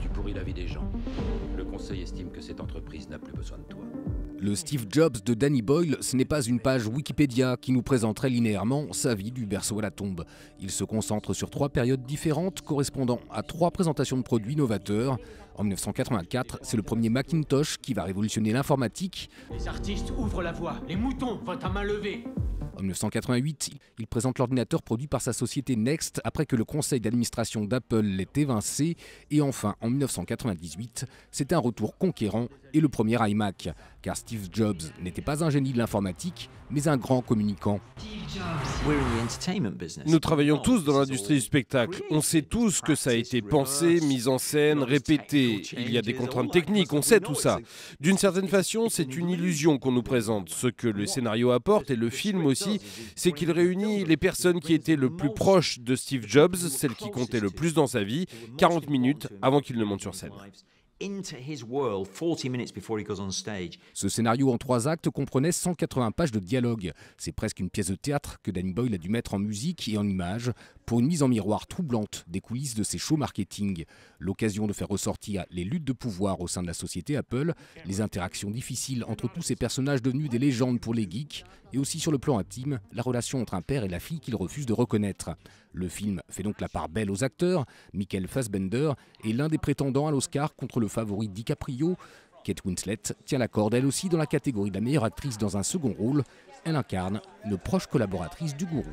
Tu pourris la vie des gens. Le conseil estime que cette entreprise n'a plus besoin de toi. Le Steve Jobs de Danny Boyle, ce n'est pas une page Wikipédia qui nous présenterait linéairement sa vie du berceau à la tombe. Il se concentre sur trois périodes différentes correspondant à trois présentations de produits novateurs. En 1984, c'est le premier Macintosh qui va révolutionner l'informatique. Les artistes ouvrent la voie, les moutons vont à main levée. En 1988, il présente l'ordinateur produit par sa société Next après que le conseil d'administration d'Apple l'ait évincé. Et enfin, en 1998, c'est un retour conquérant et le premier iMac, car Steve Jobs n'était pas un génie de l'informatique, mais un grand communicant. Nous travaillons oh, tous dans l'industrie du spectacle. On sait tous que ça a été pensé, mis en scène, répété. Il y a des contraintes techniques, on sait tout ça. D'une certaine façon, c'est une illusion qu'on nous présente. Ce que le scénario apporte, et le film aussi, c'est qu'il réunit les personnes qui étaient le plus proches de Steve Jobs, celles qui comptaient le plus dans sa vie, 40 minutes avant qu'il ne monte sur scène. Ce scénario en trois actes comprenait 180 pages de dialogue. C'est presque une pièce de théâtre que Danny Boyle a dû mettre en musique et en images pour une mise en miroir troublante des coulisses de ces shows marketing, l'occasion de faire ressortir les luttes de pouvoir au sein de la société Apple, les interactions difficiles entre tous ces personnages devenus des légendes pour les geeks, et aussi sur le plan intime, la relation entre un père et la fille qu'il refuse de reconnaître. Le film fait donc la part belle aux acteurs, Michael Fassbender est l'un des prétendants à l'Oscar contre le favori DiCaprio, Kate Winslet tient la corde elle aussi dans la catégorie de la meilleure actrice dans un second rôle. Elle incarne une proche collaboratrice du gourou.